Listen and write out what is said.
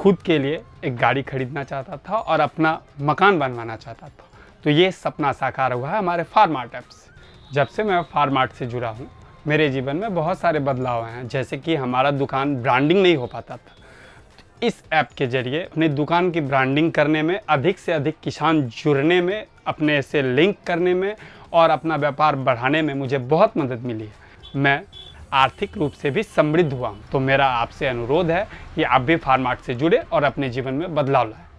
खुद के लिए एक गाड़ी खरीदना चाहता था और अपना मकान बनवाना चाहता था तो ये सपना साकार हुआ है हमारे फार्म आर्ट ऐप से जब से मैं फार्म आर्ट से जुड़ा हूँ मेरे जीवन में बहुत सारे बदलाव आए हैं जैसे कि हमारा दुकान ब्रांडिंग नहीं हो पाता था तो इस ऐप के जरिए अपने दुकान की ब्रांडिंग करने में अधिक से अधिक किसान जुड़ने में अपने से लिंक करने में और अपना व्यापार बढ़ाने में मुझे बहुत मदद मिली है मैं आर्थिक रूप से भी समृद्ध हुआ हूँ तो मेरा आपसे अनुरोध है कि आप भी फार्म आर्ट से जुड़े और अपने जीवन में बदलाव लाएं